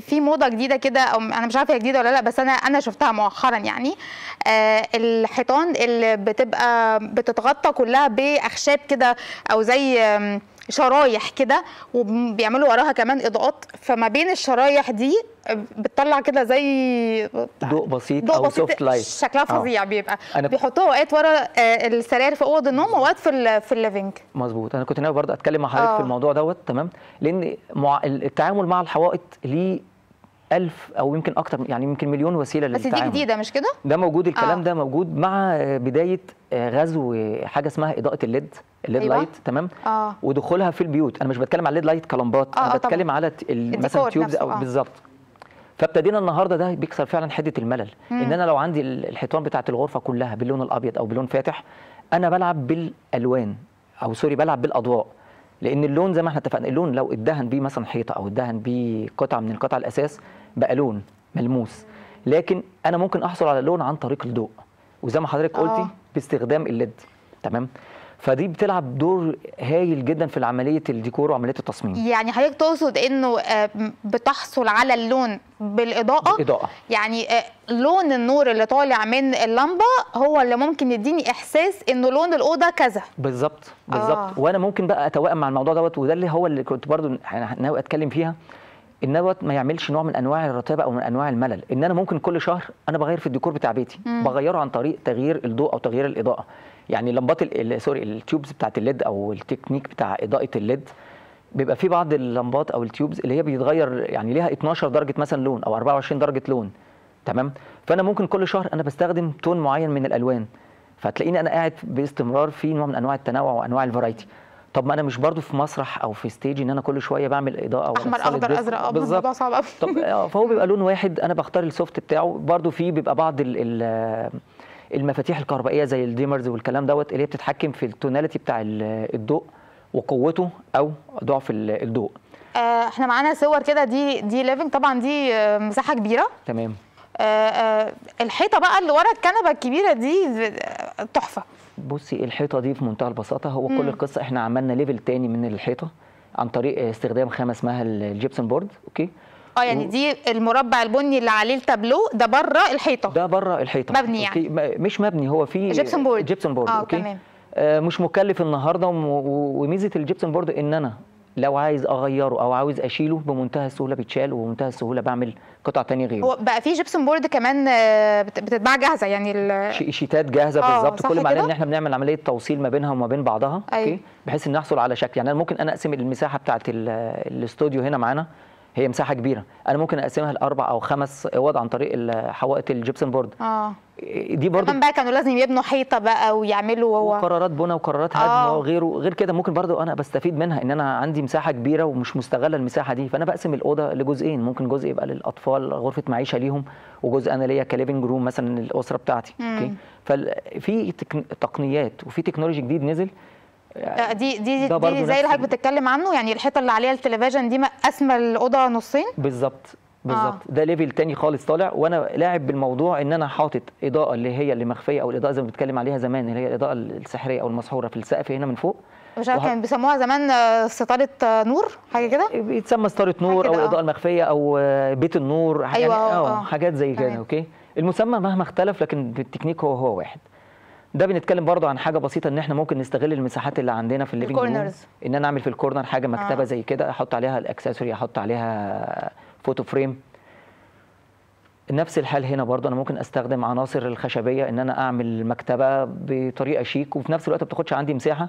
في موضه جديده كده او انا مش عارفه هي جديده ولا لا بس انا انا شفتها مؤخرا يعني آه الحيطان اللي بتبقى بتتغطى كلها باخشاب كده او زي آه شرايح كده وبيعملوا وراها كمان اضاءات فما بين الشرايح دي آه، بتطلع كده زي ضوء بسيط ضوء او سوفت لايت شكلها آه. فظيع بيبقى أنا بيحطوها اوقات ورا آه، السراير في اوض النوم واوقات في في الليفنج مظبوط انا كنت ناوي برضه اتكلم مع حضرتك في الموضوع دوت تمام لان التعامل مع الحوائط ليه ألف أو يمكن أكتر يعني يمكن مليون وسيلة للتعامل بس دي جديدة مش كده؟ ده موجود الكلام آه. ده موجود مع بداية آه، غزو حاجة اسمها إضاءة الليد الليد أيوة. لايت تمام؟ آه. ودخولها في البيوت أنا مش بتكلم على الليد لايت كلمبات آه أنا آه، بتكلم طبعا. على مثلا تيوبز أو آه. بالظبط فابتدينا النهارده ده بيكسر فعلا حده الملل مم. ان انا لو عندي الحيطان بتاعه الغرفه كلها باللون الابيض او باللون فاتح انا بلعب بالالوان او سوري بلعب بالاضواء لان اللون زي ما احنا اتفقنا اللون لو اتدهن بيه مثلا حيطه او اتدهن بيه قطعه من القطع الاساس بقى لون ملموس لكن انا ممكن احصل على لون عن طريق الضوء وزي ما حضرتك قلتي آه. باستخدام الليد تمام فدي بتلعب دور هايل جدا في عمليه الديكور وعمليه التصميم يعني حضرتك تقصد انه آه، بتحصل على اللون بالاضاءه بالإضاءة. يعني آه، لون النور اللي طالع من اللمبه هو اللي ممكن يديني احساس انه لون الاوضه كذا بالظبط بالظبط آه. وانا ممكن بقى اتوائم مع الموضوع دوت وده اللي هو اللي كنت برضو يعني ناوي اتكلم فيها النبات ما يعملش نوع من انواع الرتابه او من انواع الملل ان انا ممكن كل شهر انا بغير في الديكور بتاع بيتي مم. بغيره عن طريق تغيير الضوء او تغيير الاضاءه يعني لمبات سوري التيوبز بتاعت الليد او التكنيك بتاع اضاءه الليد بيبقى في بعض اللمبات او التيوبز اللي هي بيتغير يعني ليها 12 درجه مثلا لون او 24 درجه لون تمام فانا ممكن كل شهر انا بستخدم تون معين من الالوان فتلاقيني انا قاعد باستمرار في نوع من انواع التنوع وانواع الفرايتي طب ما انا مش برضو في مسرح او في ستيج ان انا كل شويه بعمل اضاءه احمر اخضر ازرق اه الموضوع صعب قوي طب آه، فهو بيبقى لون واحد انا بختار السوفت بتاعه برضو فيه بيبقى بعض ال ال المفاتيح الكهربائيه زي الديمرز والكلام دوت اللي هي بتتحكم في التوناليتي بتاع الضوء وقوته او ضعف الضوء آه، احنا معانا صور كده دي دي ليفنج طبعا دي آه، مساحه كبيره تمام الحيطه بقى اللي ورا الكنبه الكبيره دي تحفه بصي الحيطه دي في منتهى البساطه هو مم. كل القصه احنا عملنا ليفل تاني من الحيطه عن طريق استخدام خامه اسمها الجيبسون بورد اوكي اه يعني و... دي المربع البني اللي عليه التابلو ده بره الحيطه ده بره الحيطه مبني يعني أوكي. مش مبني هو في جيبسون بورد جيبسون بورد اه أوكي. تمام آه، مش مكلف النهارده وميزه الجبسن بورد ان انا لو عايز اغيره او عاوز اشيله بمنتهى السهوله بيتشال وبمنتهى السهوله بعمل قطع تانية غيره هو بقى في جبسون بورد كمان آه، بتتباع جاهزه يعني شيتات جاهزه آه، بالظبط كل ما علينا ان احنا بنعمل عمليه توصيل ما بينها وما بين بعضها أي. اوكي أيوه. بحيث ان نحصل على شكل يعني انا ممكن انا اقسم المساحه بتاعه الاستوديو هنا معانا هي مساحه كبيره انا ممكن اقسمها لاربع او خمس اوض عن طريق حوائط الجبسن بورد اه دي برضه كمان بقى كانوا لازم يبنوا حيطه بقى ويعملوا و... وقرارات بنى وقرارات هدم آه. وغيره غير كده ممكن برضه انا بستفيد منها ان انا عندي مساحه كبيره ومش مستغله المساحه دي فانا بقسم الاوضه لجزئين ممكن جزء يبقى للاطفال غرفه معيشه ليهم وجزء انا ليا كليفنج روم مثلا للاسره بتاعتي اوكي ففي تقنيات وفي تكنولوجي جديد نزل يعني آه، دي دي دي, دي زي اللي حضرتك بتتكلم عنه يعني الحيطه اللي عليها التلفزيون دي مقسمه الاوضه نصين بالظبط بالظبط آه. ده ليفل تاني خالص طالع وانا لاعب بالموضوع ان انا حاطط اضاءه اللي هي اللي مخفيه او الاضاءه زي ما بنتكلم عليها زمان اللي هي الاضاءه السحريه او المسحوره في السقف هنا من فوق مش عارف وح... كانوا بيسموها زمان آه، ستاره آه، نور حاجه كده إيه، بيتسمى ستاره نور او الاضاءه المخفيه او بيت النور أيوة يعني اه حاجات زي كده اوكي المسمى مهما اختلف لكن التكنيك هو هو واحد ده بنتكلم برضو عن حاجه بسيطه ان احنا ممكن نستغل المساحات اللي عندنا في الليفنج روم ان انا اعمل في الكورنر حاجه مكتبه آه. زي كده احط عليها الاكسسوري احط عليها فوتو فريم نفس الحال هنا برضه انا ممكن استخدم عناصر الخشبيه ان انا اعمل مكتبه بطريقه شيك وفي نفس الوقت ما بتاخدش عندي مساحه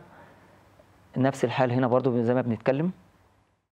نفس الحال هنا برضه زي ما بنتكلم